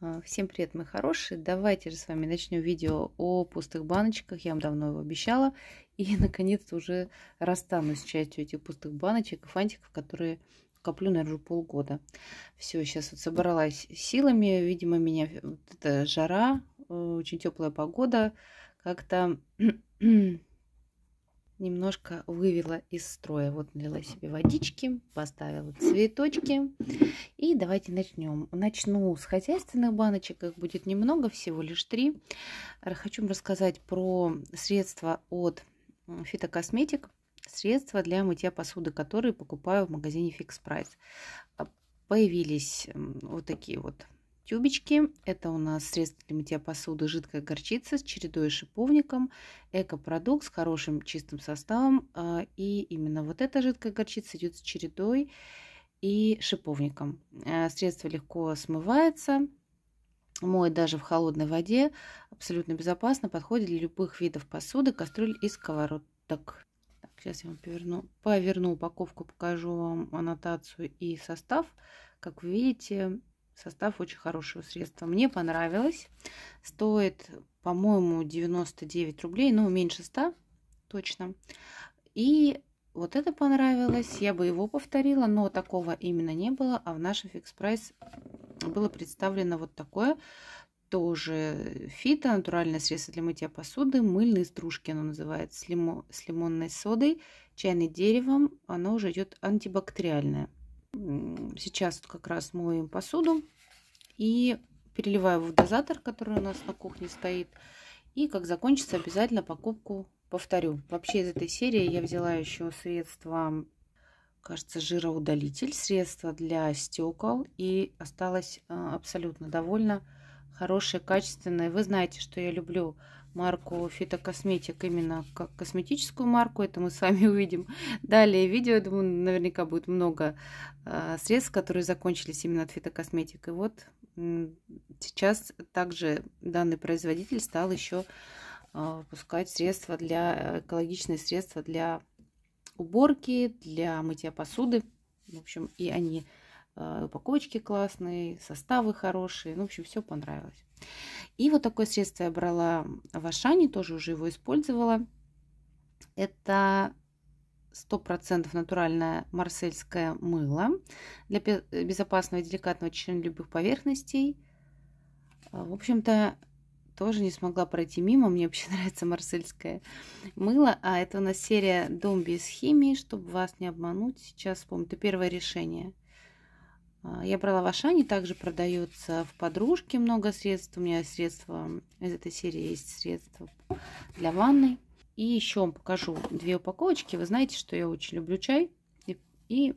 А, всем привет, мои хорошие! Давайте же с вами начнем видео о пустых баночках. Я вам давно его обещала. И, наконец-то, уже расстанусь с частью этих пустых баночек и фантиков, которые коплю, наверное, уже полгода. Все, сейчас вот собралась силами. Видимо, меня вот эта жара, э, очень теплая погода как-то немножко вывела из строя. Вот налила себе водички, поставила цветочки. И давайте начнем. Начну с хозяйственных баночек, их будет немного, всего лишь три. Хочу вам рассказать про средства от фитокосметик, средства для мытья посуды, которые покупаю в магазине Fix Price. А, появились вот такие вот тюбички. Это у нас средство для мытья посуды жидкая горчица с чередой и шиповником. Экопродукт с хорошим чистым составом. А, и именно вот эта жидкая горчица идет с чередой и шиповником. Э, средство легко смывается, моет даже в холодной воде. Абсолютно безопасно, подходит для любых видов посуды, кастрюль и сковородок. Так, сейчас я вам поверну, поверну упаковку, покажу вам аннотацию и состав. Как вы видите, Состав очень хорошего средства. Мне понравилось. Стоит, по-моему, 99 рублей, ну, меньше 100 точно. И вот это понравилось. Я бы его повторила, но такого именно не было. А в нашем фикс прайс было представлено вот такое. Тоже фито, натуральное средство для мытья посуды, мыльные стружки оно называется, с, лимо, с лимонной содой, чайным деревом. Оно уже идет антибактериальное сейчас как раз моем посуду и переливаю в дозатор, который у нас на кухне стоит. И как закончится, обязательно покупку повторю. Вообще из этой серии я взяла еще средство, кажется, жироудалитель, средство для стекол. И осталась а, абсолютно довольна. Хорошее, качественное. Вы знаете, что я люблю марку фитокосметик именно как косметическую марку. Это мы с вами увидим далее видео. думаю, наверняка будет много э, средств, которые закончились именно от фитокосметик. И вот сейчас также данный производитель стал еще а, выпускать средства для экологичные средства для уборки, для мытья посуды. В общем, и они а, упаковочки классные, составы хорошие. Ну, в общем, все понравилось. И вот такое средство я брала в Ашане, тоже уже его использовала. Это 100% натуральное марсельское мыло для э, безопасного и деликатного очищения любых поверхностей. А, в общем-то, тоже не смогла пройти мимо. Мне вообще нравится марсельское мыло. А это у нас серия «Дом без химии», чтобы вас не обмануть. Сейчас вспомню. Это первое решение – а, я брала в Ашане, также продается в подружке много средств. У меня средства из этой серии есть средства для ванной. И еще вам покажу две упаковочки. Вы знаете, что я очень люблю чай. И, и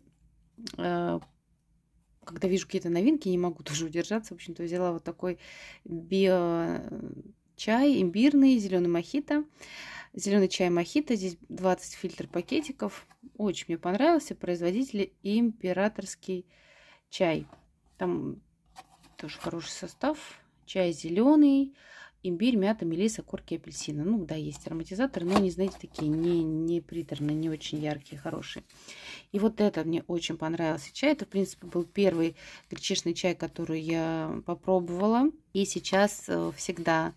э, когда вижу какие-то новинки, не могу тоже удержаться. В общем-то, взяла вот такой био чай имбирный, зеленый мохито. Зеленый чай мохито. Здесь 20 фильтр пакетиков. Очень мне понравился. Производитель императорский чай. Там тоже хороший состав. Чай зеленый, имбирь, мята, мелиса, корки апельсина. Ну, да, есть ароматизаторы, но они, знаете, такие не, не приторные, не очень яркие, хорошие. И вот это мне очень понравился чай. Это, в принципе, был первый гречишный чай, который я попробовала. И сейчас э, всегда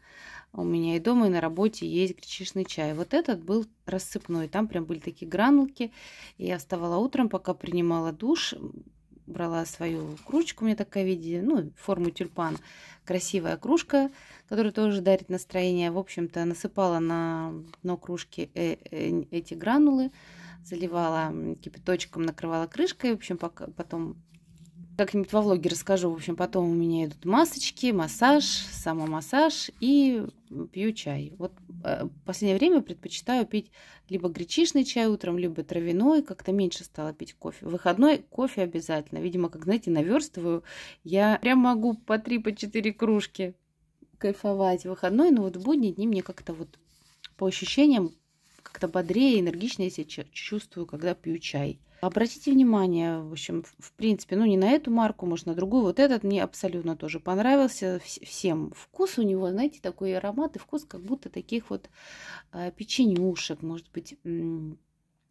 у меня и дома, и на работе есть гречишный чай. Вот этот был рассыпной. Там прям были такие гранулки. Я вставала утром, пока принимала душ, брала свою кружечку, у меня такая в виде, ну, форму тюльпан, красивая кружка, которая тоже дарит настроение. В общем-то, насыпала на дно кружки э -э эти гранулы, заливала кипяточком, накрывала крышкой, в общем, пока, потом как-нибудь во влоге расскажу. В общем, потом у меня идут масочки, массаж, самомассаж и пью чай. Вот э, в последнее время предпочитаю пить либо гречишный чай утром, либо травяной. Как-то меньше стала пить кофе. В выходной кофе обязательно. Видимо, как, знаете, наверстываю. Я прям могу по три-по четыре кружки кайфовать в выходной, но вот в будние дни мне как-то вот по ощущениям как-то бодрее, энергичнее себя чувствую, когда пью чай. Обратите внимание, в общем, в принципе, ну не на эту марку, может на другую. Вот этот мне абсолютно тоже понравился всем. Вкус у него, знаете, такой аромат и вкус как будто таких вот а, печенюшек, может быть,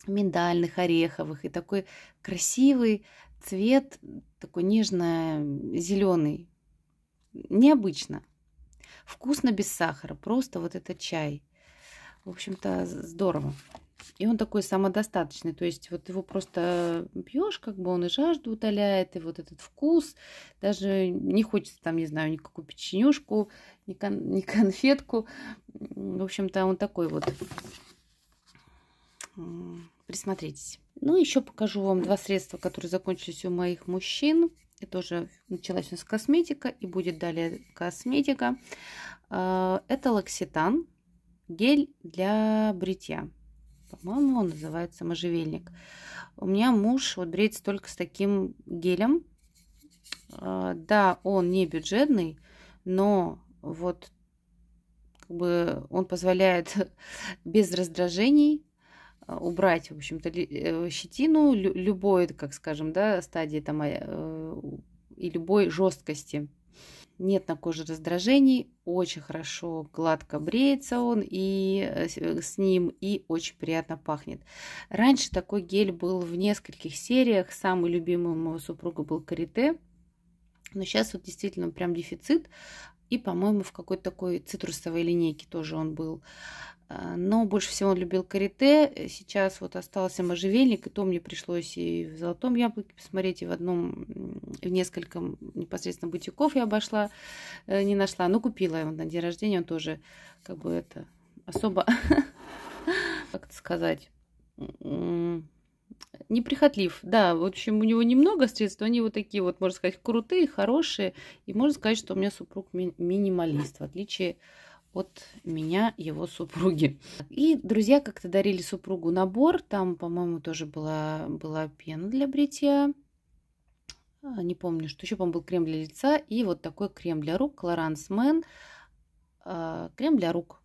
миндальных, ореховых. И такой красивый цвет, такой нежно-зеленый. Необычно. Вкусно без сахара, просто вот этот чай. В общем-то, здорово. И он такой самодостаточный, то есть вот его просто пьешь, как бы он и жажду утоляет, и вот этот вкус, даже не хочется там, не знаю, никакую печенюшку, ни, кон- ни конфетку. В общем-то, он такой вот. Присмотритесь. Ну, еще покажу вам два средства, которые закончились у моих мужчин. Это уже началась у нас косметика и будет далее косметика. А, это лакситан, гель для бритья по-моему, он называется можжевельник. У меня муж вот бреется только с таким гелем. А, да, он не бюджетный, но вот как бы он позволяет без раздражений а, убрать, в общем-то, э, щетину любой, как скажем, да, стадии там а, э, и любой жесткости нет на коже раздражений, очень хорошо гладко бреется он и э, э, с ним и очень приятно пахнет. Раньше такой гель был в нескольких сериях, самый любимый моего супруга был Карите, но сейчас вот действительно прям дефицит, и, по-моему, в какой-то такой цитрусовой линейке тоже он был. А, но больше всего он любил карате. Сейчас вот остался можжевельник, и то мне пришлось и в «Золотом яблоке» посмотреть, и в одном, в нескольком непосредственно бутиков я обошла, э, не нашла. Но купила его на день рождения, он тоже как бы это особо, как это сказать, неприхотлив. Да, в общем, у него немного средств, они вот такие вот, можно сказать, крутые, хорошие. И можно сказать, что у меня супруг минималист, в отличие от от меня его супруги. И друзья как-то дарили супругу набор. Там, по-моему, тоже была, была пена для бритья. А, не помню, что еще, по-моему, был крем для лица и вот такой крем для рук Clarence Мэн. А, крем для рук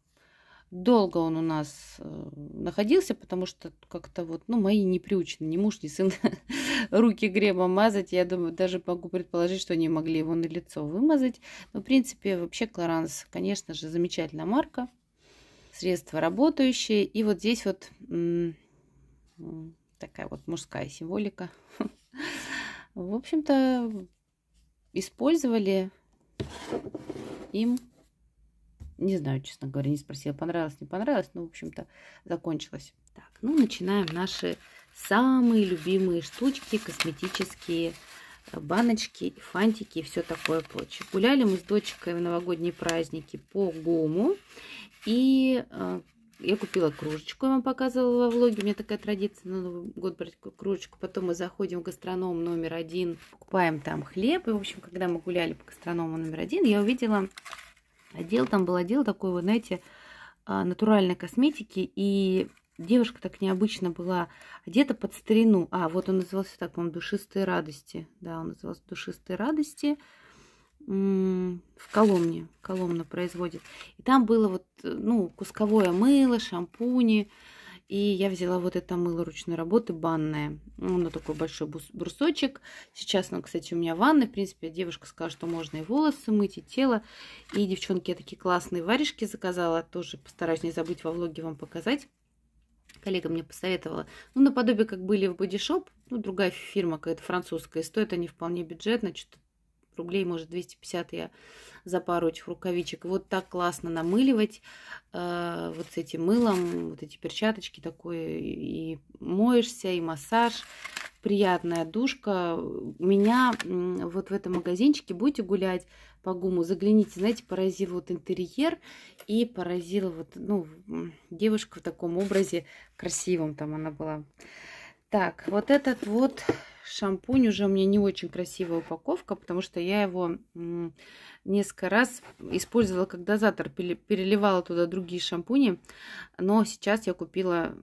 долго он у нас э, находился, потому что как-то вот, ну, мои не приучены, ни муж, ни сын руки гребом мазать. Я думаю, даже могу предположить, что они могли его на лицо вымазать. Но, в принципе, вообще Клоранс, конечно же, замечательная марка. Средства работающие. И вот здесь вот такая вот мужская символика. В общем-то, использовали им не знаю, честно говоря, не спросила, понравилось, не понравилось, но, в общем-то, закончилось. Так, ну, начинаем наши самые любимые штучки, косметические э, баночки, фантики и все такое прочее. Гуляли мы с дочкой в новогодние праздники по гуму. И э, я купила кружечку, я вам показывала во влоге. У меня такая традиция на Новый год брать кружечку. Потом мы заходим в гастроном номер один, покупаем там хлеб. И, в общем, когда мы гуляли по гастроному номер один, я увидела Отдел там был отдел такой, вот, знаете, а, натуральной косметики, и девушка так необычно была одета под старину. А, вот он назывался так, по-моему, «Душистые радости». Да, он назывался «Душистые радости» в Коломне, Коломна производит. И там было вот, э, ну, кусковое мыло, шампуни, и я взяла вот это мыло ручной работы, банное. Оно такой большой брусочек. Сейчас оно, ну, кстати, у меня в ванной. В принципе, девушка сказала, что можно и волосы мыть, и тело. И, девчонки, я такие классные варежки заказала. Тоже постараюсь не забыть во влоге вам показать коллега мне посоветовала. Ну, наподобие, как были в Бодишоп, ну, другая фирма какая-то французская, стоят они вполне бюджетно, что-то рублей, может 250 я за пару этих рукавичек. Вот так классно намыливать э, вот с этим мылом, вот эти перчаточки такое, и моешься, и массаж, приятная душка. Меня вот в этом магазинчике будете гулять по гуму, загляните, знаете, поразил вот интерьер и поразила вот, ну, девушка в таком образе красивом там она была. Так, вот этот вот шампунь уже у меня не очень красивая упаковка, потому что я его несколько раз использовала как дозатор, переливала туда другие шампуни, но сейчас я купила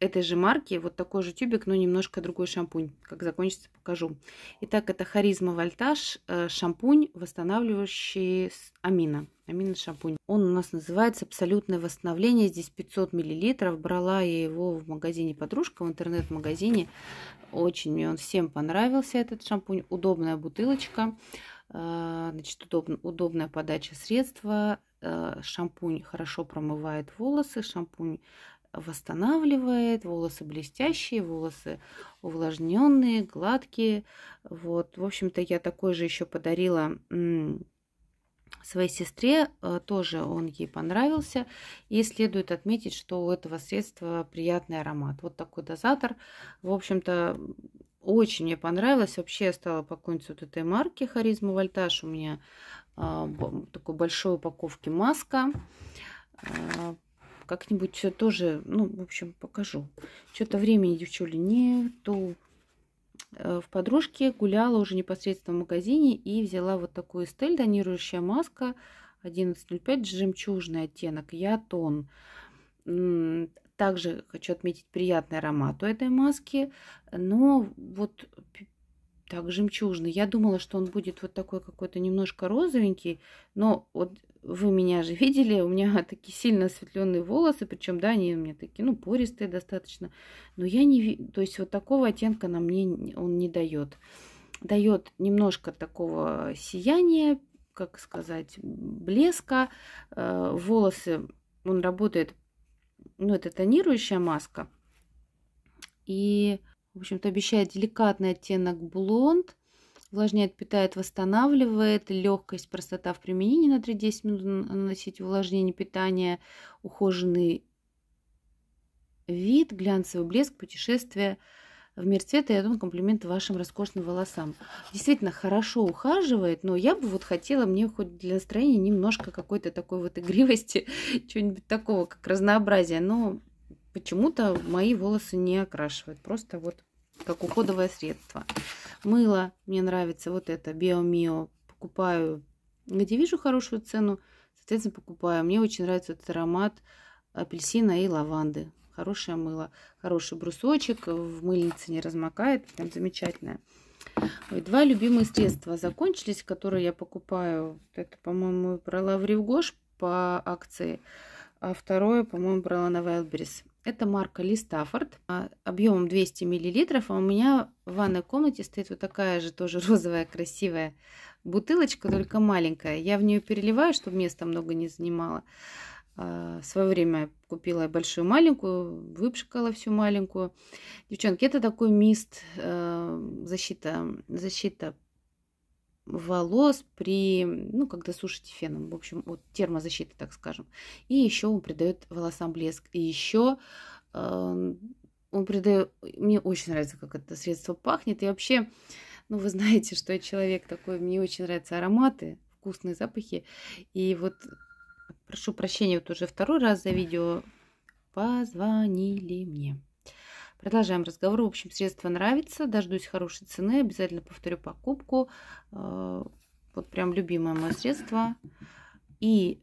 этой же марки, вот такой же тюбик, но немножко другой шампунь. Как закончится, покажу. Итак, это Харизма Вольтаж, э, шампунь, восстанавливающий амина. Амина шампунь. Он у нас называется «Абсолютное восстановление». Здесь 500 мл. Брала я его в магазине «Подружка», в интернет-магазине. Очень мне он всем понравился, этот шампунь. Удобная бутылочка. Э, значит, удобно, удобная подача средства э, шампунь хорошо промывает волосы, шампунь восстанавливает, волосы блестящие, волосы увлажненные, гладкие. Вот, в общем-то, я такой же еще подарила своей сестре, э, тоже он ей понравился. И следует отметить, что у этого средства приятный аромат. Вот такой дозатор. В общем-то, очень мне понравилось. Вообще я стала поклонницей вот этой марки Харизма Вольтаж. У меня а, такой большой упаковки маска. А, как-нибудь э, тоже, ну, в общем, покажу. Что-то времени, девчули, нету. Э, в подружке гуляла уже непосредственно в магазине и взяла вот такую стель, донирующая маска 11.05, жемчужный оттенок, я тон. Также хочу отметить приятный аромат у этой маски, но вот так жемчужный. Я думала, что он будет вот такой какой-то немножко розовенький, но вот вы меня же видели, у меня такие сильно осветленные волосы, причем, да, они у меня такие, ну, пористые достаточно, но я не, то есть вот такого оттенка на мне он не дает. Дает немножко такого сияния, как сказать, блеска, э, волосы, он работает, ну, это тонирующая маска, и, в общем-то, обещает деликатный оттенок блонд, Увлажняет, питает, восстанавливает. Легкость, простота в применении на 3-10 минут наносить увлажнение питание, Ухоженный вид, глянцевый блеск, путешествие в мир цвета. Я думаю, комплимент вашим роскошным волосам. Действительно, хорошо ухаживает, но я бы вот хотела, мне хоть для настроения немножко какой-то такой вот игривости, чего-нибудь такого, как разнообразие. Но почему-то мои волосы не окрашивают. Просто вот как уходовое средство. Мыло мне нравится, вот это, Биомио. Покупаю, где вижу хорошую цену, соответственно, покупаю. Мне очень нравится этот аромат апельсина и лаванды. Хорошее мыло, хороший брусочек, в мыльнице не размокает, прям замечательное. Ой, два любимые средства закончились, которые я покупаю. Это, по-моему, брала в Ривгош по акции, а второе, по-моему, брала на Wildberries. Это марка Ли Стаффорд, а, объемом 200 мл. А у меня в ванной комнате стоит вот такая же тоже розовая красивая бутылочка, только маленькая. Я в нее переливаю, чтобы места много не занимало. А, в свое время купила большую маленькую, выпшикала всю маленькую. Девчонки, это такой мист, э, защита, защита волос при, ну, когда сушите феном, в общем, вот термозащита, так скажем. И еще он придает волосам блеск. И еще эм, он придает, мне очень нравится, как это средство пахнет. И вообще, ну, вы знаете, что я человек такой, мне очень нравятся ароматы, вкусные запахи. И вот, прошу прощения, вот уже второй раз за видео позвонили мне. Продолжаем разговор. В общем, средство нравится. Дождусь хорошей цены. Обязательно повторю покупку. Э, вот прям любимое мое средство. И,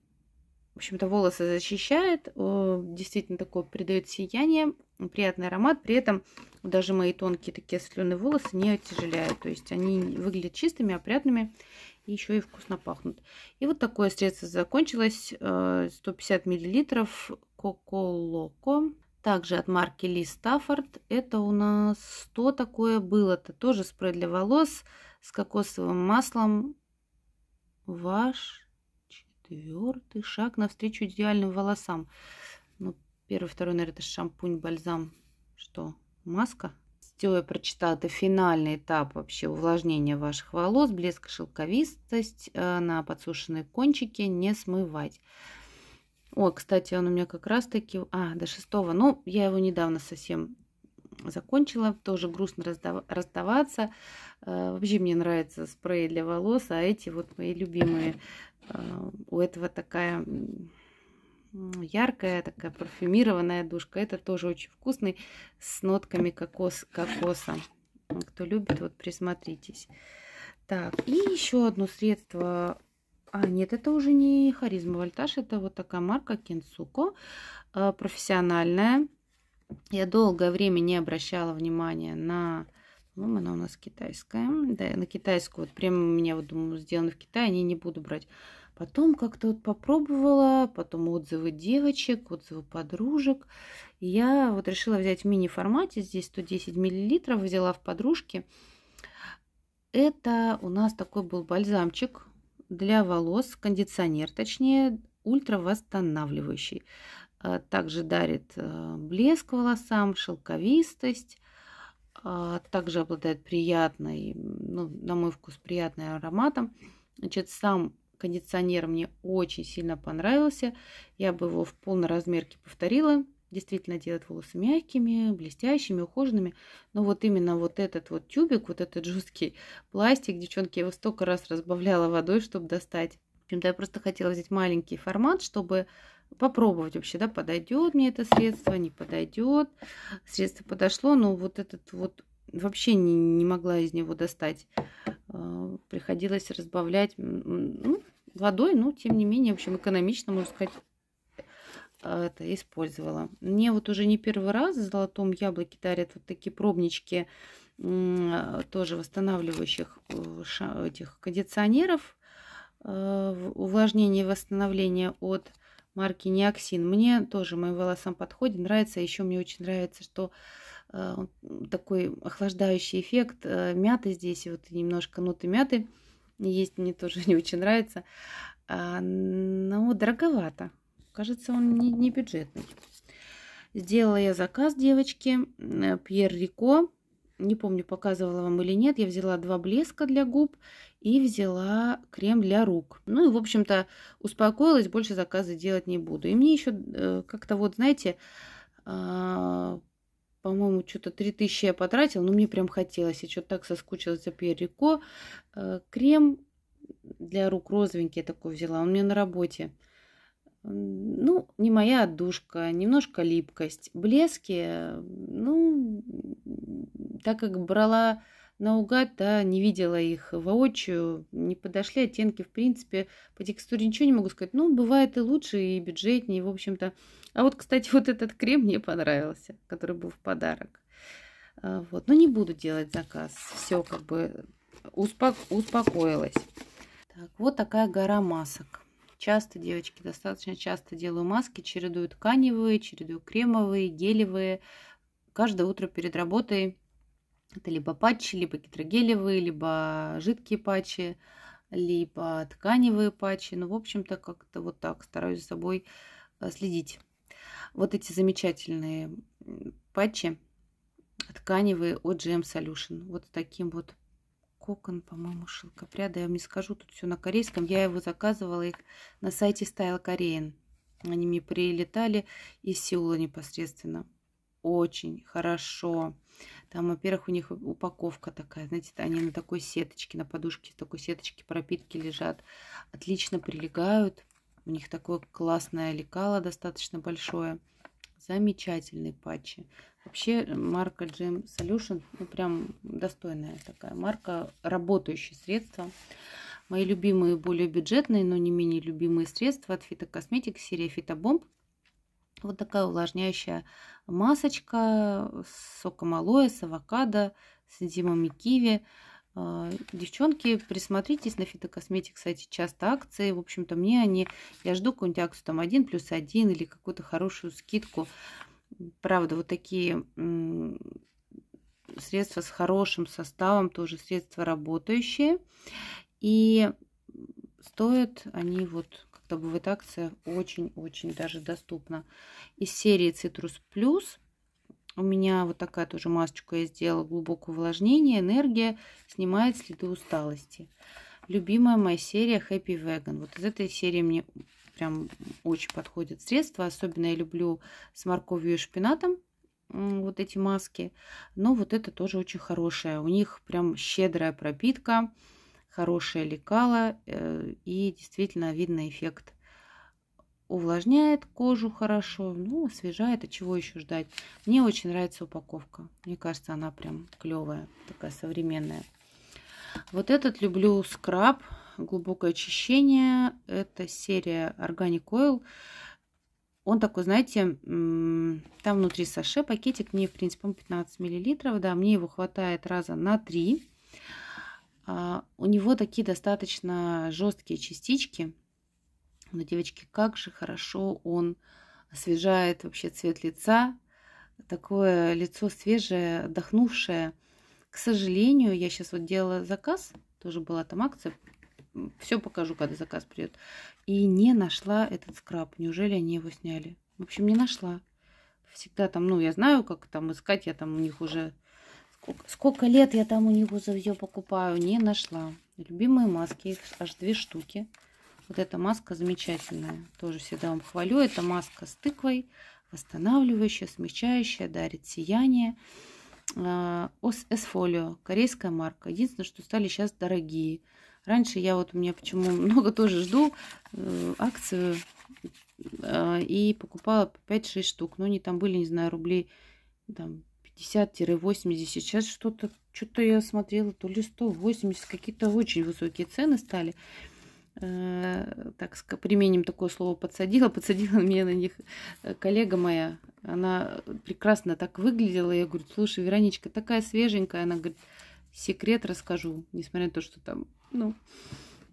в общем-то, волосы защищает. Э, действительно такое придает сияние. Приятный аромат. При этом даже мои тонкие такие осветленные волосы не оттяжеляют. То есть они выглядят чистыми, опрятными и еще и вкусно пахнут. И вот такое средство закончилось. 150 э, миллилитров Коколоко также от марки Ли Стаффорд. Это у нас что такое было? Это тоже спрей для волос с кокосовым маслом. Ваш четвертый шаг навстречу идеальным волосам. Ну, первый, второй, наверное, это шампунь, бальзам. Что? Маска? Все, я прочитала. Это финальный этап вообще увлажнения ваших волос. Блеск шелковистость э, на подсушенные кончики не смывать. О, кстати, он у меня как раз-таки... А, до шестого. Ну, я его недавно совсем закончила. Тоже грустно раздав... раздаваться. Э, а, вообще мне нравятся спреи для волос, а эти вот мои любимые. Э, у этого такая яркая, такая парфюмированная душка. Это тоже очень вкусный, с нотками кокос, кокоса. Кто любит, вот присмотритесь. Так, и еще одно средство а, нет, это уже не харизма вольтаж, это вот такая марка Кенсуко, э, профессиональная. Я долгое время не обращала внимания на ну, она у нас китайская. Да, на китайскую. Вот прямо у меня, вот, думаю, сделано в Китае, они не буду брать. Потом как-то вот попробовала, потом отзывы девочек, отзывы подружек. я вот решила взять в мини-формате, здесь 110 миллилитров, взяла в подружки. Это у нас такой был бальзамчик для волос, кондиционер, точнее, ультравосстанавливающий. А, также дарит э, блеск волосам, шелковистость, а, также обладает приятной, ну, на мой вкус, приятным ароматом. Значит, сам кондиционер мне очень сильно понравился. Я бы его в полной размерке повторила действительно делает волосы мягкими, блестящими, ухоженными. Но вот именно вот этот вот тюбик, вот этот жесткий пластик, девчонки, я его столько раз разбавляла водой, чтобы достать. В общем-то, я просто хотела взять маленький формат, чтобы попробовать вообще, да, подойдет мне это средство, не подойдет. Средство подошло, но вот этот вот вообще не, не могла из него достать. А, приходилось разбавлять ну, водой, но тем не менее, в общем, экономично, можно сказать, а, это использовала. Мне вот уже не первый раз в золотом яблоке дарят вот такие пробнички а, тоже восстанавливающих э, этих кондиционеров а, увлажнение и восстановление от марки Неоксин. Мне тоже моим волосам подходит, нравится. Еще мне очень нравится, что такой охлаждающий эффект э, мяты здесь, вот немножко ноты мяты есть, мне тоже не очень нравится. но дороговато, Кажется, он не, не бюджетный. Сделала я заказ, девочки. Э, Пьер Рико. Не помню, показывала вам или нет. Я взяла два блеска для губ и взяла крем для рук. Ну и, в общем-то, успокоилась. Больше заказы делать не буду. И мне еще э, как-то вот, знаете, а, по-моему, что-то 3000 я потратила, но мне прям хотелось. Я что-то так соскучилась за Пьер Рико. Э, крем для рук розовенький такой взяла, он мне на работе ну, не моя отдушка, немножко липкость. Блески, ну, так как брала наугад, да, не видела их воочию, не подошли оттенки, в принципе, по текстуре ничего не могу сказать. Ну, бывает и лучше, и бюджетнее, в общем-то. А вот, кстати, вот этот крем мне понравился, который был в подарок. А, вот, но не буду делать заказ. Все, как бы успоко успокоилось. Так, вот такая гора масок. Часто девочки, достаточно часто делаю маски, чередую тканевые, чередую кремовые, гелевые. Каждое утро перед работой это либо патчи, либо гидрогелевые, либо жидкие патчи, либо тканевые патчи. Ну, в общем-то, как-то вот так стараюсь за собой э, следить. Вот эти замечательные патчи тканевые от GM Solution. Вот таким вот Кокон, по-моему, шелкопряда. Я вам не скажу, тут все на корейском. Я его заказывала их на сайте Style Korean. Они мне прилетали из Сеула непосредственно. Очень хорошо. Там, во-первых, у них упаковка такая, знаете, они на такой сеточке, на подушке с такой сеточки пропитки лежат. Отлично прилегают. У них такое классное лекало достаточно большое. Замечательные патчи. Вообще марка Gem Solution, ну прям достойная такая марка, работающие средства. Мои любимые, более бюджетные, но не менее любимые средства от Фитокосметик, серия Фитобомб. Вот такая увлажняющая масочка с соком алоэ, с авокадо, с энзимами киви. А, девчонки, присмотритесь на фитокосметик кстати часто акции. В общем-то, мне они, я жду какую-нибудь акцию там 1 плюс 1 или какую-то хорошую скидку. Правда, вот такие средства с хорошим составом, тоже средства работающие. И стоят они вот как-то бывает акция очень-очень даже доступно Из серии Citrus Plus у меня вот такая тоже масочка я сделала. Глубокое увлажнение, энергия, снимает следы усталости. Любимая моя серия Happy Vegan. Вот из этой серии мне прям очень подходит средство. Особенно я люблю с морковью и шпинатом вот эти маски. Но вот это тоже очень хорошая. У них прям щедрая пропитка, хорошее лекало э, и действительно видно эффект. Увлажняет кожу хорошо, ну, освежает, а чего еще ждать. Мне очень нравится упаковка. Мне кажется, она прям клевая, такая современная. Вот этот люблю скраб глубокое очищение. Это серия Organic Oil. Он такой, знаете, там внутри саше пакетик, мне, в принципе, он 15 миллилитров, да, мне его хватает раза на 3. А, у него такие достаточно жесткие частички. Но, девочки, как же хорошо он освежает вообще цвет лица. Такое лицо свежее, отдохнувшее. К сожалению, я сейчас вот делала заказ, тоже была там акция все покажу, когда заказ придет. И не нашла этот скраб. Неужели они его сняли? В общем, не нашла. Всегда там, ну, я знаю, как там искать. Я там у них уже... Сколько, сколько лет я там у них уже все покупаю. Не нашла. Любимые маски. Их аж две штуки. Вот эта маска замечательная. Тоже всегда вам хвалю. Это маска с тыквой. Восстанавливающая, смягчающая, дарит сияние. А, эсфолио. Корейская марка. Единственное, что стали сейчас дорогие. Раньше я вот мне почему много тоже жду э, акцию э, и покупала 5-6 штук. Но они там были, не знаю, рублей там 50-80. Сейчас что-то, что-то я смотрела, то ли 180. Какие-то очень высокие цены стали. Э, так, применим такое слово подсадила. Подсадила меня на них э, коллега моя. Она прекрасно так выглядела. Я говорю, слушай, Вероничка, такая свеженькая. Она говорит, секрет расскажу, несмотря на то, что там ну,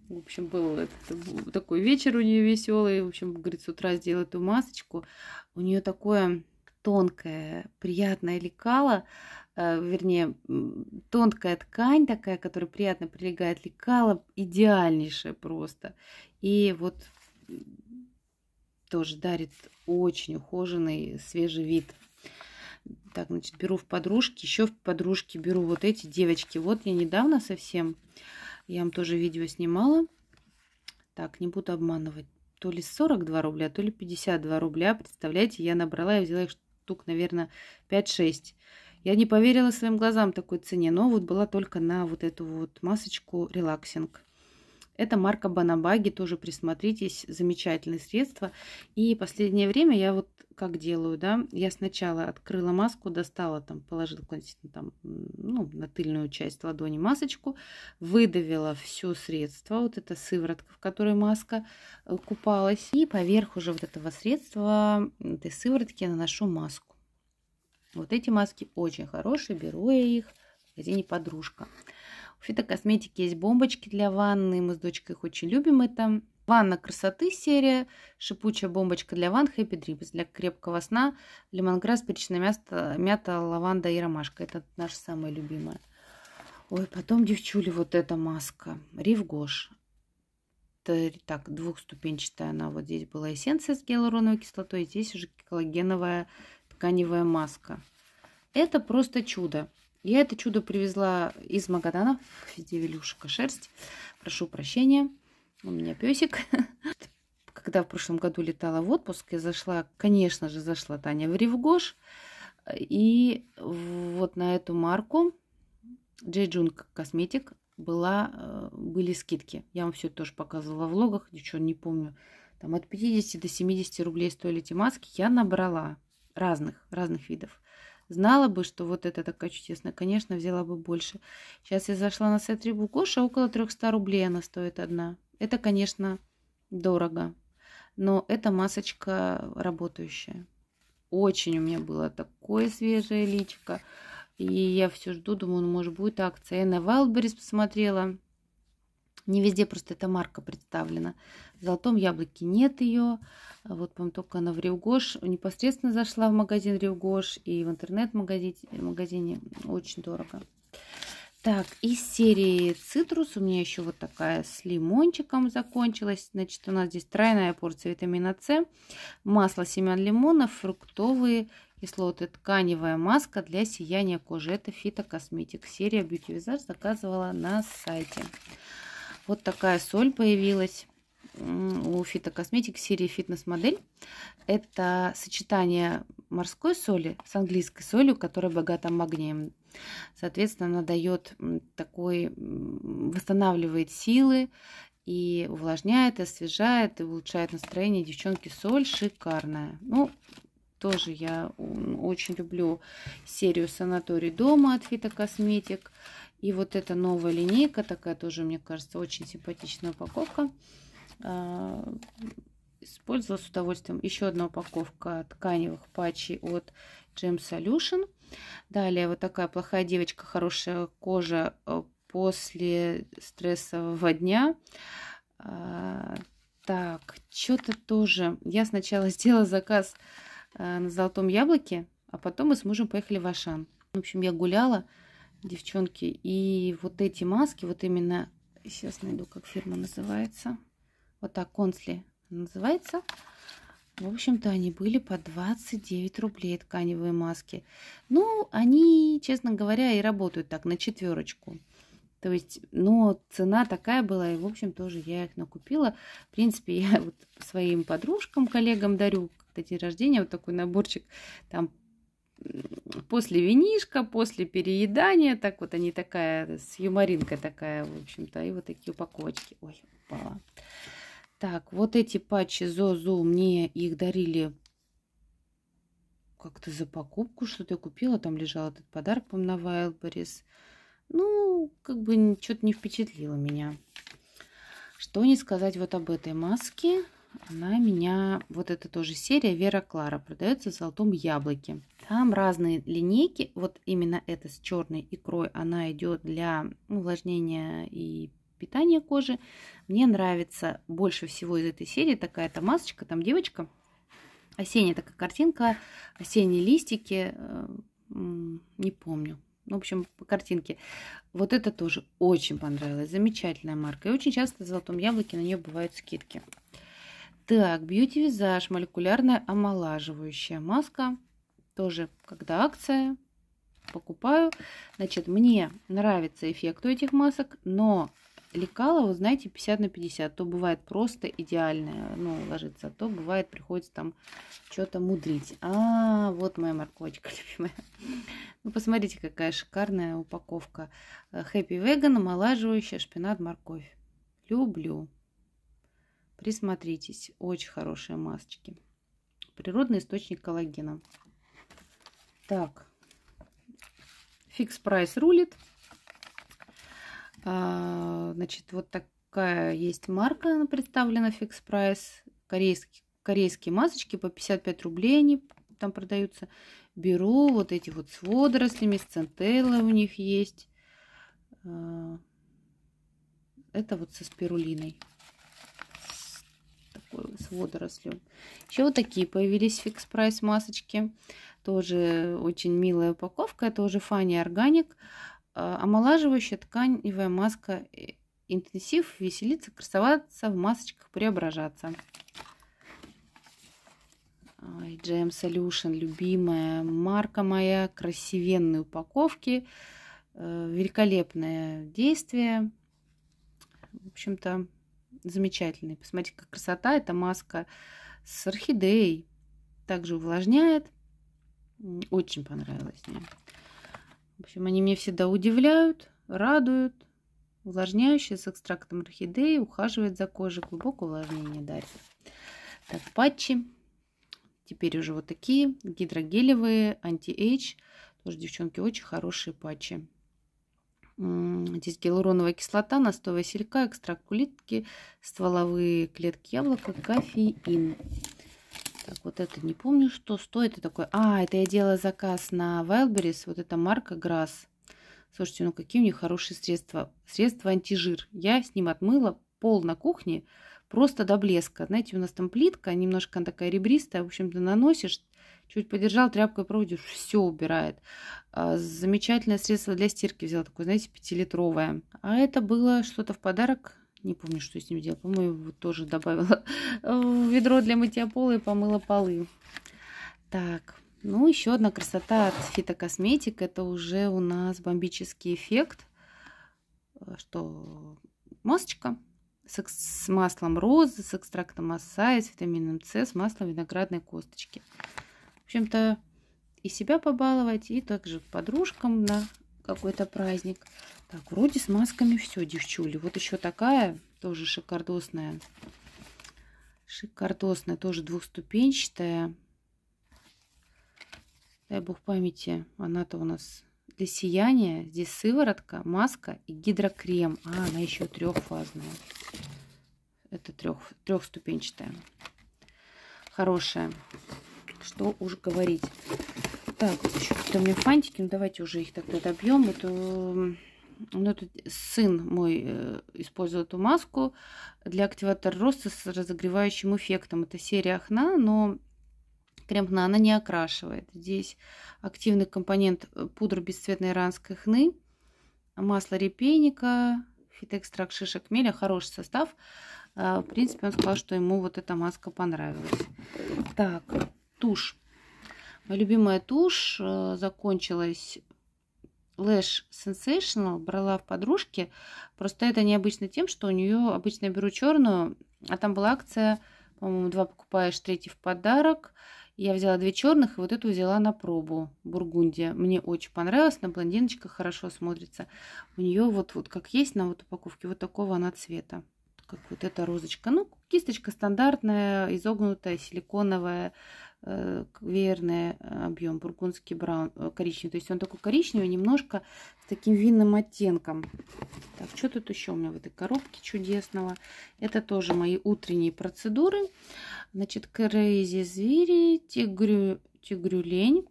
в общем, был это, такой вечер у нее веселый. В общем, говорит, с утра сделала эту масочку. У нее такое тонкое, приятное лекало, э, вернее, тонкая ткань такая, которая приятно прилегает лекало, идеальнейшее просто. И вот тоже дарит очень ухоженный, свежий вид. Так, значит, беру в подружки, еще в подружки беру вот эти девочки. Вот я недавно совсем я вам тоже видео снимала. Так, не буду обманывать. То ли 42 рубля, то ли 52 рубля. Представляете, я набрала и взяла их штук, наверное, 5-6. Я не поверила своим глазам такой цене, но вот была только на вот эту вот масочку релаксинг. Это марка Банабаги, тоже присмотритесь, замечательное средство. И последнее время я вот как делаю, да, я сначала открыла маску, достала там, положила там, ну, на тыльную часть ладони масочку, выдавила все средство, вот эта сыворотка, в которой маска э, купалась, и поверх уже вот этого средства, этой сыворотки я наношу маску. Вот эти маски очень хорошие, беру я их в магазине «Подружка». В фитокосметике есть бомбочки для ванны, мы с дочкой их очень любим это. Ванна красоты серия, шипучая бомбочка для ванн, хэппи дрипс для крепкого сна, лимонграсс, перечное мясо, мята, лаванда и ромашка. Это наша самая любимая. Ой, потом девчули вот эта маска. Ривгош. Так, двухступенчатая она. Вот здесь была эссенция с гиалуроновой кислотой, здесь уже коллагеновая тканевая маска. Это просто чудо. Я это чудо привезла из Магадана в виде шерсть. Прошу прощения, у меня песик. Когда в прошлом году летала в отпуск, я зашла, конечно же, зашла Таня в Ревгош. И вот на эту марку Джейджун косметик была, э, были скидки. Я вам все это тоже показывала в влогах, ничего не помню. Там от 50 до 70 рублей стоили эти маски. Я набрала разных, разных видов знала бы, что вот это такая чудесная, конечно, взяла бы больше. Сейчас я зашла на сайт Рибукоша, около 300 рублей она стоит одна. Это, конечно, дорого, но это масочка работающая. Очень у меня было такое свежее личико. И я все жду, думаю, ну, может будет акция. Я на Вайлдберрис посмотрела. Не везде просто эта марка представлена. В золотом яблоке нет ее. Вот, по только она в Ривгош. Непосредственно зашла в магазин Ривгош и в интернет-магазине. Очень дорого. Так, из серии цитрус у меня еще вот такая с лимончиком закончилась. Значит, у нас здесь тройная порция витамина С, масло семян лимона, фруктовые кислоты, тканевая маска для сияния кожи. Это фитокосметик. Серия Beauty Wizard заказывала на сайте. Вот такая соль появилась у фитокосметик серии фитнес-модель. Это сочетание морской соли с английской солью, которая богата магнием. Соответственно, она дает такой, восстанавливает силы и увлажняет, освежает, и улучшает настроение. Девчонки, соль шикарная. Ну, тоже я очень люблю серию санаторий дома от фитокосметик. Косметик и вот эта новая линейка, такая тоже, мне кажется, очень симпатичная упаковка. А, Использовала с удовольствием. Еще одна упаковка тканевых патчей от Gem Solution. Далее вот такая плохая девочка, хорошая кожа э, после стрессового дня. А, так, что-то тоже. Я сначала сделала заказ э, на Золотом Яблоке, а потом мы с мужем поехали в Ашан. В общем, я гуляла, девчонки. И вот эти маски, вот именно, сейчас найду, как фирма называется. Вот так, Консли называется. В общем-то, они были по 29 рублей, тканевые маски. Ну, они, честно говоря, и работают так, на четверочку. То есть, но цена такая была, и, в общем, тоже я их накупила. В принципе, я вот своим подружкам, коллегам дарю, когда день рождения, вот такой наборчик, там после винишка, после переедания, так вот они такая, с юморинкой такая, в общем-то, и вот такие упаковочки. Ой, упала. Так, вот эти патчи Зозу, мне их дарили как-то за покупку, что-то я купила, там лежал этот подарок, по-моему, на Wildberries. Ну, как бы что-то не впечатлило меня. Что не сказать вот об этой маске она меня, вот это тоже серия Вера Клара, продается в золотом яблоке. Там разные линейки, вот именно эта с черной икрой, она идет для ну, увлажнения и питания кожи. Мне нравится больше всего из этой серии такая-то масочка, там девочка, осенняя такая картинка, осенние листики, э, не помню, ну, в общем, по картинке. Вот это тоже очень понравилось. Замечательная марка. И очень часто в золотом яблоке на нее бывают скидки. Так, бьюти-визаж, молекулярная омолаживающая маска. Тоже, когда акция, покупаю. Значит, мне нравится эффект у этих масок, но лекала, вы знаете, 50 на 50. То бывает просто идеальное, ну, ложится, то бывает приходится там что-то мудрить. А, вот моя морковочка любимая. Ну, посмотрите, какая шикарная упаковка. Хэппи Веган, омолаживающая шпинат морковь. Люблю. Присмотритесь, очень хорошие масочки. Природный источник коллагена. Так, фикс прайс рулит. А, значит, вот такая есть марка, она представлена фикс прайс. Корейские, корейские масочки по 55 рублей они там продаются. Беру вот эти вот с водорослями, с центеллой у них есть. А, это вот со спирулиной с водорослью. Еще вот такие появились фикс-прайс масочки. Тоже очень милая упаковка. это уже Фанни Органик. Омолаживающая тканевая маска э, интенсив, веселиться, красоваться, в масочках преображаться. Ой, Jam Solution, любимая марка моя, красивенные упаковки, э, великолепное действие. В общем-то, замечательный. Посмотрите, как красота. Это маска с орхидеей. Также увлажняет. Очень понравилось мне. В общем, они меня всегда удивляют, радуют. Увлажняющая с экстрактом орхидеи ухаживает за кожей, глубокое увлажнение дарит. Так, патчи. Теперь уже вот такие гидрогелевые, анти-эйдж. Тоже, девчонки, очень хорошие патчи. Здесь гиалуроновая кислота, настой василька, экстракт кулитки, стволовые клетки яблока, кофеин. Так, вот это не помню, что стоит. это такой, а, это я делала заказ на Wildberries. Вот это марка Грасс. Слушайте, ну какие у них хорошие средства. Средство антижир. Я с ним отмыла пол на кухне просто до блеска. Знаете, у нас там плитка, немножко она такая ребристая. В общем, то наносишь, Чуть подержал тряпкой проводишь, все убирает. А, замечательное средство для стирки взяла, такое, знаете, пятилитровое. А это было что-то в подарок. Не помню, что с ним делала. По-моему, его тоже добавила в ведро для мытья пола и помыла полы. Так, ну еще одна красота от фитокосметик. Это уже у нас бомбический эффект. А, что? Масочка с маслом розы, с экстрактом асаи, с витамином С, с маслом виноградной косточки. В общем-то, и себя побаловать, и также подружкам на какой-то праздник. Так, вроде с масками все, девчули. Вот еще такая, тоже шикардосная. Шикардосная, тоже двухступенчатая. Дай бог памяти, она-то у нас для сияния. Здесь сыворотка, маска и гидрокрем. А, она еще трехфазная. Это трех, трехступенчатая. Хорошая что уж говорить. Так, вот еще какие-то у меня фантики, ну давайте уже их тогда добьем. Это, ну, этот сын мой э, использовал эту маску для активатора роста с разогревающим эффектом. Это серия Ахна, но крем Хна она не окрашивает. Здесь активный компонент э, пудра бесцветной иранской хны, масло репейника, фитоэкстракт шишек меля, хороший состав. А, в принципе, он сказал, что ему вот эта маска понравилась. Так, тушь. Моя любимая тушь э, закончилась Lash Sensational, брала в подружке. Просто это необычно тем, что у нее обычно я беру черную, а там была акция, по-моему, два покупаешь, третий в подарок. Я взяла две черных и вот эту взяла на пробу, бургундия. Мне очень понравилась, на блондиночках хорошо смотрится. У нее вот, вот как есть на вот упаковке, вот такого она цвета. Как вот эта розочка. Ну, кисточка стандартная, изогнутая, силиконовая, Э, кверный э, объем, бургундский браун, э, коричневый. То есть он такой коричневый, немножко с таким винным оттенком. Так, что тут еще у меня в этой коробке чудесного? Это тоже мои утренние процедуры. Значит, крейзи звери, тигрю, тигрюлень.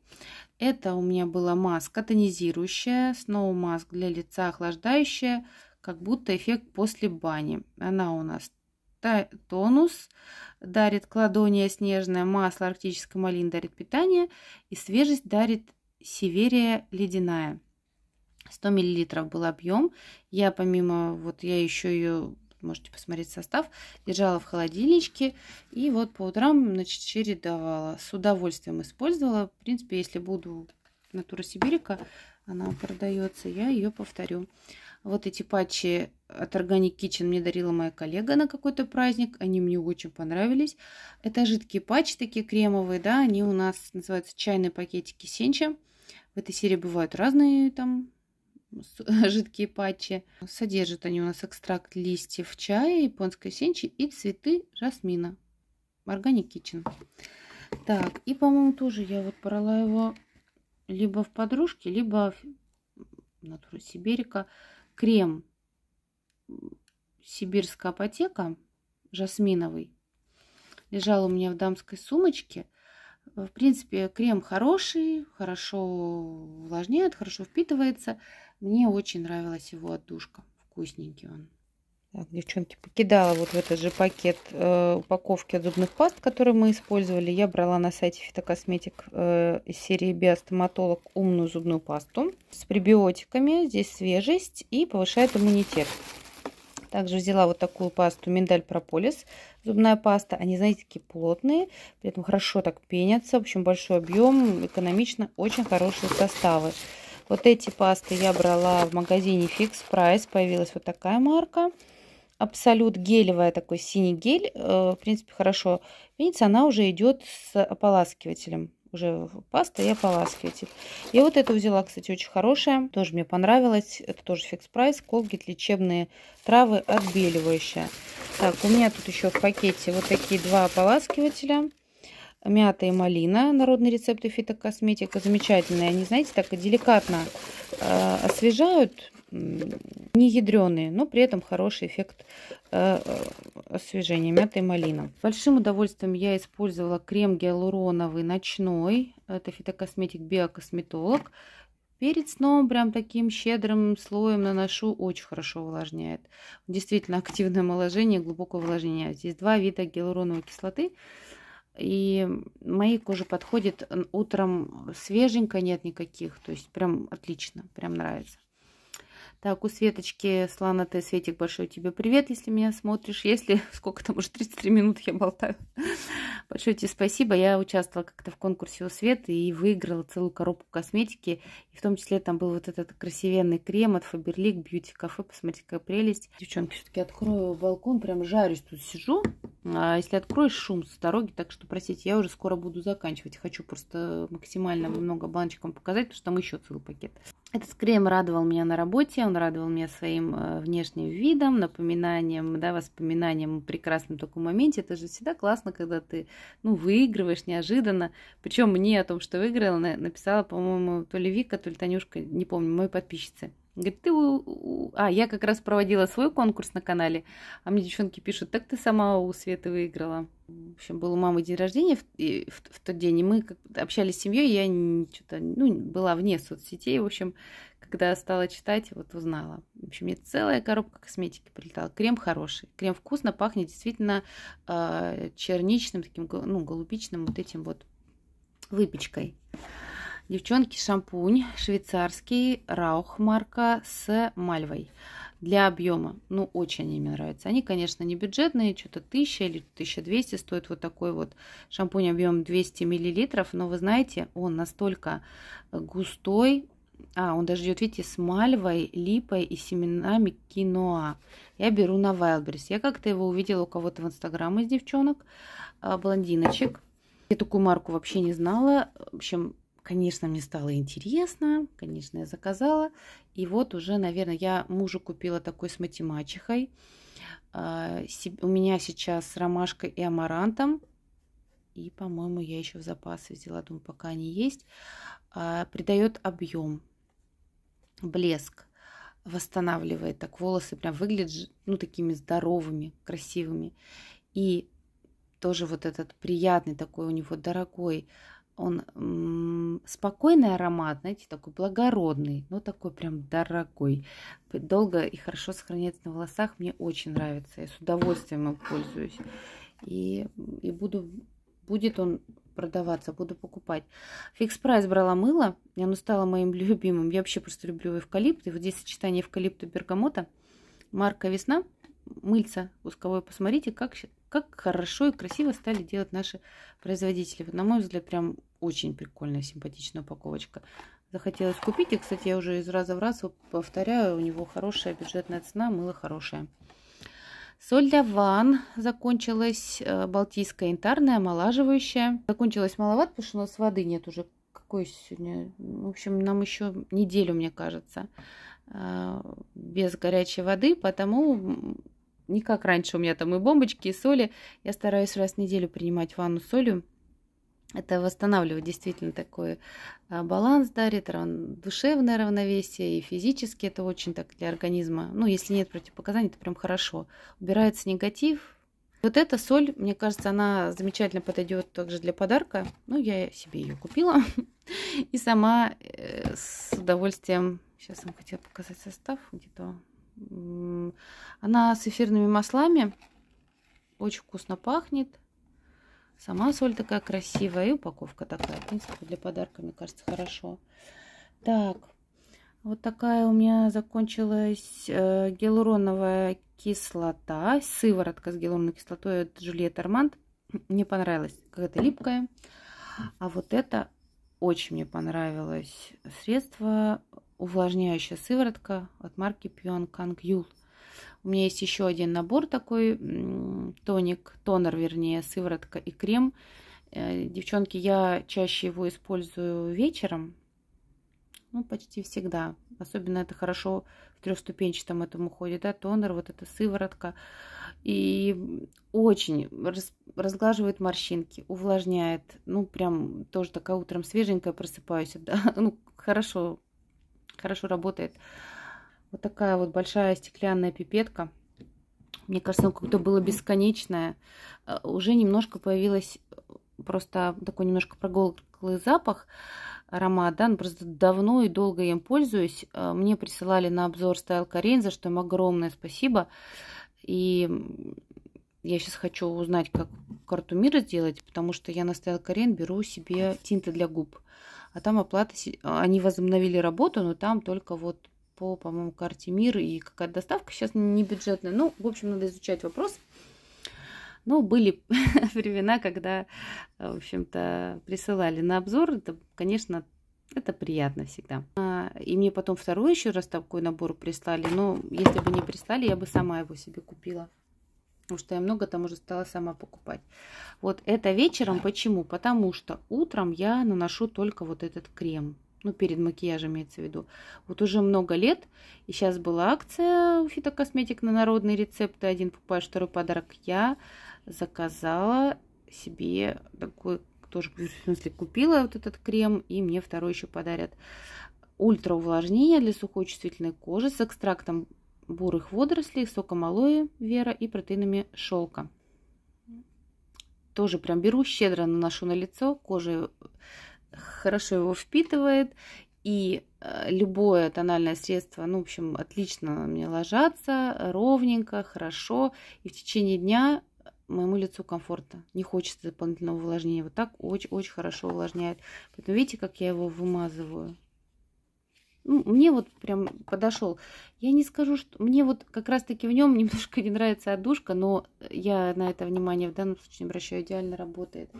Это у меня была маска тонизирующая, сноу маск для лица охлаждающая, как будто эффект после бани. Она у нас тонус, дарит кладония, снежное масло, арктическая малина дарит питание, и свежесть дарит северия ледяная. 100 мл был объем. Я помимо, вот я еще ее, можете посмотреть состав, держала в холодильничке. И вот по утрам, значит, чередовала. С удовольствием использовала. В принципе, если буду Натура Сибирика, она продается, я ее повторю. Вот эти патчи от Organic Kitchen мне дарила моя коллега на какой-то праздник. Они мне очень понравились. Это жидкие патчи, такие кремовые, да. Они у нас называются чайные пакетики Сенча. В этой серии бывают разные там жидкие патчи. Содержат они у нас экстракт листьев чая, японской сенчи и цветы жасмина. Organic Kitchen. Так, и, по-моему, тоже я вот брала его либо в подружке, либо в натуру Сибирика крем «Сибирская апотека» жасминовый. Лежал у меня в дамской сумочке. В принципе, крем хороший, хорошо увлажняет, хорошо впитывается. Мне очень нравилась его отдушка. Вкусненький он. Так, девчонки, покидала вот в этот же пакет э, упаковки от зубных паст, которые мы использовали. Я брала на сайте фитокосметик э, из серии Биостоматолог умную зубную пасту с пребиотиками. Здесь свежесть и повышает иммунитет. Также взяла вот такую пасту миндаль прополис, зубная паста. Они, знаете, такие плотные, при этом хорошо так пенятся. В общем, большой объем, экономично, очень хорошие составы. Вот эти пасты я брала в магазине Fix Price. Появилась вот такая марка. Абсолют гелевая, такой синий гель, э, в принципе, хорошо Видите, она уже идет с ополаскивателем. Уже паста и ополаскиватель. Я вот эту взяла, кстати, очень хорошая. Тоже мне понравилась. Это тоже фикс прайс. Колгит лечебные травы отбеливающая. Так, у меня тут еще в пакете вот такие два ополаскивателя мята и малина, народные рецепты фитокосметика, замечательные. Они, знаете, так и деликатно э, освежают не ядреные, но при этом хороший эффект э, э, освежения мяты и малина. Большим удовольствием я использовала крем гиалуроновый ночной. Это фитокосметик Биокосметолог. Перед сном прям таким щедрым слоем наношу, очень хорошо увлажняет. Действительно активное омоложение, глубокое увлажнение. Здесь два вида гиалуроновой кислоты. И моей коже подходит утром свеженько, нет никаких. То есть прям отлично, прям нравится. Так, у Светочки, Слана, ты, Светик, большой тебе привет, если меня смотришь. Если, сколько там, уже 33 минут я болтаю. Большое тебе спасибо. Я участвовала как-то в конкурсе у Светы и выиграла целую коробку косметики. И в том числе там был вот этот красивенный крем от Faberlic Beauty Cafe. Посмотрите, какая прелесть. Девчонки, все-таки открою балкон, прям жарюсь тут сижу. А если откроешь шум с дороги, так что, простите, я уже скоро буду заканчивать. Хочу просто максимально много баночек вам показать, потому что там еще целый пакет. Этот крем радовал меня на работе, он радовал меня своим э, внешним видом, напоминанием, да, воспоминанием о прекрасном таком моменте. Это же всегда классно, когда ты, ну, выигрываешь неожиданно. Причем мне о том, что выиграла, написала, по-моему, то ли Вика, то ли Танюшка, не помню, мои подписчицы. Говорит, ты... у А, я как раз проводила свой конкурс на канале, а мне девчонки пишут, так ты сама у Светы выиграла. В общем, был у мамы день рождения в, в, в тот день, и мы общались с семьей, я что-то, ну, была вне соцсетей, в общем, когда стала читать, вот узнала. В общем, мне целая коробка косметики прилетала. Крем хороший, крем вкусно, пахнет действительно э, черничным, таким, ну, голубичным вот этим вот выпечкой. Девчонки, шампунь швейцарский Раух марка с мальвой для объема. Ну, очень они мне нравятся. Они, конечно, не бюджетные, что-то 1000 или 1200 стоит вот такой вот шампунь объем 200 миллилитров. Но вы знаете, он настолько густой, а, он даже идет, видите, с мальвой, липой и семенами киноа. Я беру на Wildberries. Я как-то его увидела у кого-то в Инстаграм из девчонок, а, блондиночек. Я такую марку вообще не знала. В общем, конечно, мне стало интересно, конечно, я заказала. И вот уже, наверное, я мужу купила такой с математикой. А, у меня сейчас с ромашкой и амарантом. И, по-моему, я еще в запасы взяла, думаю, пока они есть. А, придает объем, блеск, восстанавливает. Так волосы прям выглядят, ну, такими здоровыми, красивыми. И тоже вот этот приятный такой у него дорогой он спокойный аромат, знаете, такой благородный, но такой прям дорогой. Долго и хорошо сохраняется на волосах. Мне очень нравится. Я с удовольствием им пользуюсь. И, и буду, будет он продаваться, буду покупать. Фикс прайс брала мыло, и оно стало моим любимым. Я вообще просто люблю эвкалипт. И вот здесь сочетание эвкалипта и бергамота. Марка «Весна», мыльца пусковой. Посмотрите, как, как хорошо и красиво стали делать наши производители. Вот, на мой взгляд, прям очень прикольная, симпатичная упаковочка. Захотелось купить. И, кстати, я уже из раза в раз повторяю, у него хорошая бюджетная цена, мыло хорошее. Соль для ван закончилась, э, балтийская янтарная, омолаживающая. Закончилась маловато, потому что у нас воды нет уже. Какой сегодня? В общем, нам еще неделю, мне кажется, э, без горячей воды, потому не как раньше у меня там и бомбочки, и соли. Я стараюсь раз в неделю принимать ванну с солью это восстанавливает действительно такой а, баланс дарит, душевное равновесие и физически это очень так для организма. Ну, если нет противопоказаний, это прям хорошо. Убирается негатив. Вот эта соль, мне кажется, она замечательно подойдет также для подарка. Ну, я себе ее купила и сама э, с удовольствием... Сейчас вам хотела показать состав где-то. Она с эфирными маслами. Очень вкусно пахнет Сама соль такая красивая и упаковка такая. В принципе, для подарка, мне кажется, хорошо. Так, вот такая у меня закончилась э, гиалуроновая кислота, сыворотка с гиалуроновой кислотой от Juliette Armand. Мне понравилась, какая-то липкая. А вот это очень мне понравилось средство, увлажняющая сыворотка от марки Pion Kang Yul. У меня есть еще один набор такой, тоник, тонер, вернее, сыворотка и крем. Э, девчонки, я чаще его использую вечером, ну, почти всегда. Особенно это хорошо в трехступенчатом этом уходе, да, тонер, вот эта сыворотка. И очень раз, разглаживает морщинки, увлажняет. Ну, прям тоже такая утром свеженькая просыпаюсь, да, ну, хорошо, хорошо работает. Вот такая вот большая стеклянная пипетка. Мне кажется, оно как-то было бесконечное. Э, уже немножко появилось э, просто такой немножко прогулклый запах, аромат, да, ну, просто давно и долго я им пользуюсь. Э, мне присылали на обзор стайл Корейн, за что им огромное спасибо. И я сейчас хочу узнать, как карту мира сделать, потому что я на стайл Корейн беру себе тинты для губ. А там оплата, они возобновили работу, но там только вот по, по-моему, карте мир и какая-то доставка сейчас не бюджетная. Ну, в общем, надо изучать вопрос. Но были времена, когда, э, в общем-то, присылали на обзор. Это, конечно, это приятно всегда. А, и мне потом второй еще раз такой набор прислали. Но если бы не прислали, я бы сама его себе купила. Потому что я много там уже стала сама покупать. Вот это вечером. Почему? Потому что утром я наношу только вот этот крем ну, перед макияжем имеется в виду. Вот уже много лет, и сейчас была акция у фитокосметик на народные рецепты, один покупаешь, второй подарок. Я заказала себе такой, тоже, в смысле, купила вот этот крем, и мне второй еще подарят. Ультра увлажнение для сухой чувствительной кожи с экстрактом бурых водорослей, соком алоэ вера и протеинами шелка. Тоже прям беру, щедро наношу на лицо, кожа хорошо его впитывает, и э, любое тональное средство, ну, в общем, отлично мне ложатся, ровненько, хорошо, и в течение дня моему лицу комфортно. Не хочется дополнительного увлажнения. Вот так очень-очень хорошо увлажняет. Поэтому видите, как я его вымазываю. Ну, мне вот прям подошел. Я не скажу, что... Мне вот как раз-таки в нем немножко не нравится одушка, но я на это внимание в данном случае обращаю. Идеально работает.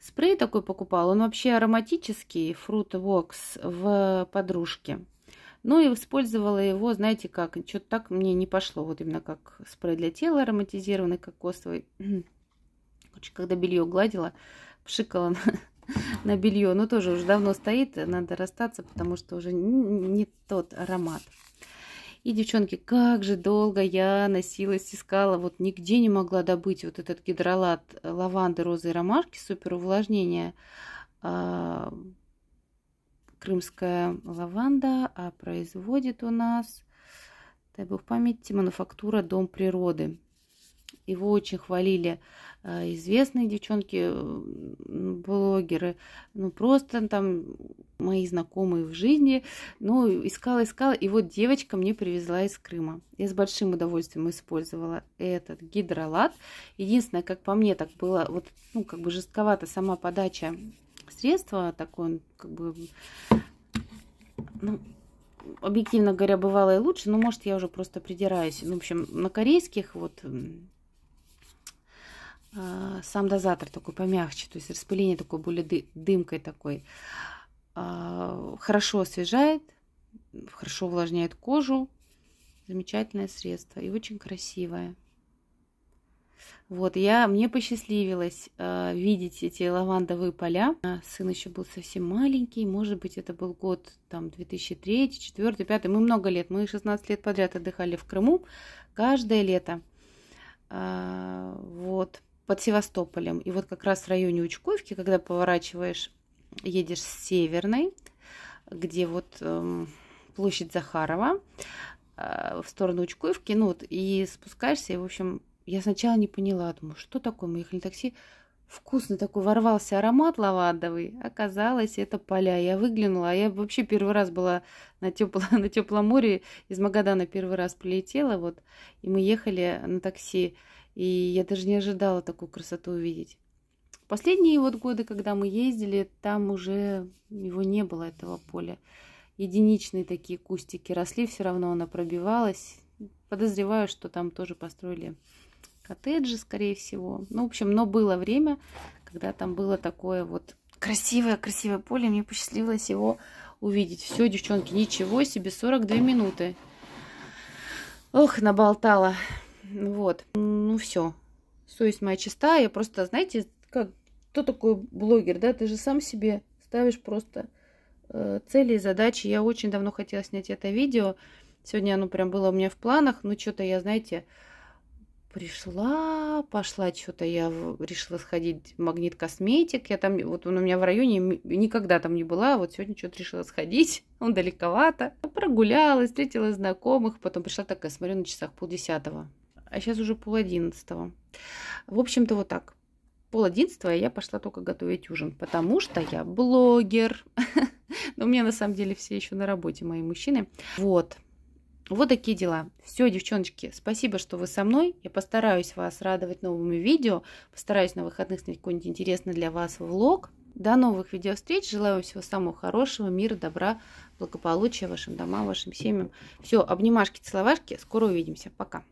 Спрей такой покупал, он вообще ароматический, Fruit Vox в подружке. Ну и использовала его, знаете как, что-то так мне не пошло, вот именно как спрей для тела ароматизированный кокосовый. Короче, когда белье гладила, пшикала на, на белье, но ну, тоже уже давно стоит, надо расстаться, потому что уже не тот аромат. И, девчонки, как же долго я носилась, искала, вот нигде не могла добыть вот этот гидролат э, лаванды, розы и ромашки, супер увлажнение. А, крымская лаванда, а производит у нас, дай бог памяти, мануфактура «Дом природы». Его очень хвалили Э, известные девчонки, э, блогеры, ну просто там мои знакомые в жизни. Ну, искала, искала. И вот девочка мне привезла из Крыма. Я с большим удовольствием использовала этот гидролат. Единственное, как по мне, так было вот, ну, как бы жестковато сама подача средства. Такой как бы, ну, объективно говоря, бывало и лучше, но, может, я уже просто придираюсь. Ну, в общем, на корейских вот а, сам дозатор такой помягче, то есть распыление такое более дымкой такой. А, хорошо освежает, хорошо увлажняет кожу. Замечательное средство и очень красивое. Вот, я, мне посчастливилось э, видеть эти лавандовые поля. Сын еще был совсем маленький, может быть, это был год там 2003, 2004, 2005. Мы много лет, мы 16 лет подряд отдыхали в Крыму, каждое лето. Э, вот под Севастополем. И вот как раз в районе Учковки, когда поворачиваешь, едешь с северной, где вот э, площадь Захарова, э, в сторону Учковки, ну вот, и спускаешься, и, в общем, я сначала не поняла, думаю, что такое, мы ехали такси, вкусный такой ворвался аромат лавандовый. Оказалось, это поля. Я выглянула, а я вообще первый раз была на теплом, на теплом море. Из Магадана первый раз полетела. вот, и мы ехали на такси. И я даже не ожидала такую красоту увидеть. Последние вот годы, когда мы ездили, там уже его не было, этого поля. Единичные такие кустики росли, все равно она пробивалась. Подозреваю, что там тоже построили коттеджи, скорее всего. Ну, в общем, но было время, когда там было такое вот красивое-красивое поле. Мне посчастливилось его увидеть. Все, девчонки, ничего себе, 42 минуты. Ох, наболтала. Ну вот. Ну все. Совесть моя чистая. Я просто, знаете, как кто такой блогер, да? Ты же сам себе ставишь просто э, цели и задачи. Я очень давно хотела снять это видео. Сегодня оно прям было у меня в планах. Но что-то я, знаете, пришла, пошла что-то, я решила сходить в магнит косметик. Я там, вот он у меня в районе, никогда там не была, а вот сегодня что-то решила сходить, он далековато. Прогулялась, встретила знакомых, потом пришла такая, смотрю, на часах полдесятого а сейчас уже пол одиннадцатого. В общем-то, вот так. Пол одиннадцатого я пошла только готовить ужин, потому что я блогер. Но у меня на самом деле все еще на работе, мои мужчины. Вот. Вот такие дела. Все, девчоночки, спасибо, что вы со мной. Я постараюсь вас радовать новыми видео. Постараюсь на выходных снять какой-нибудь интересный для вас влог. До новых видео встреч. Желаю всего самого хорошего, мира, добра, благополучия вашим домам, вашим семьям. Все, обнимашки, целовашки. Скоро увидимся. Пока.